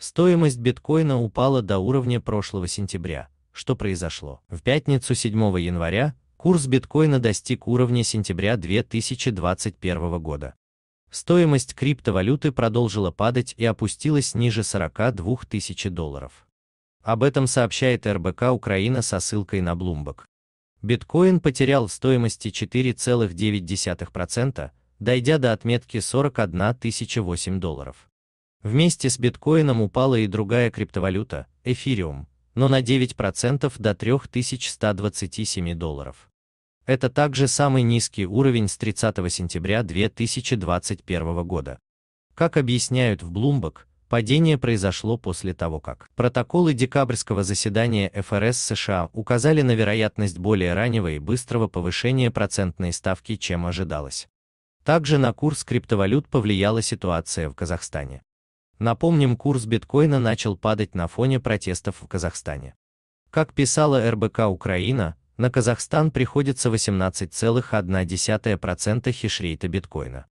Стоимость биткоина упала до уровня прошлого сентября. Что произошло? В пятницу 7 января курс биткоина достиг уровня сентября 2021 года. Стоимость криптовалюты продолжила падать и опустилась ниже 42 тысяч долларов. Об этом сообщает РБК Украина со ссылкой на Bloomberg. Биткоин потерял в стоимости 4,9%, дойдя до отметки 41 008 долларов. Вместе с биткоином упала и другая криптовалюта, эфириум, но на 9% до 3127 долларов. Это также самый низкий уровень с 30 сентября 2021 года. Как объясняют в Bloomberg, падение произошло после того, как протоколы декабрьского заседания ФРС США указали на вероятность более раннего и быстрого повышения процентной ставки, чем ожидалось. Также на курс криптовалют повлияла ситуация в Казахстане. Напомним, курс биткоина начал падать на фоне протестов в Казахстане. Как писала РБК Украина, на Казахстан приходится 18,1% хешрейта биткоина.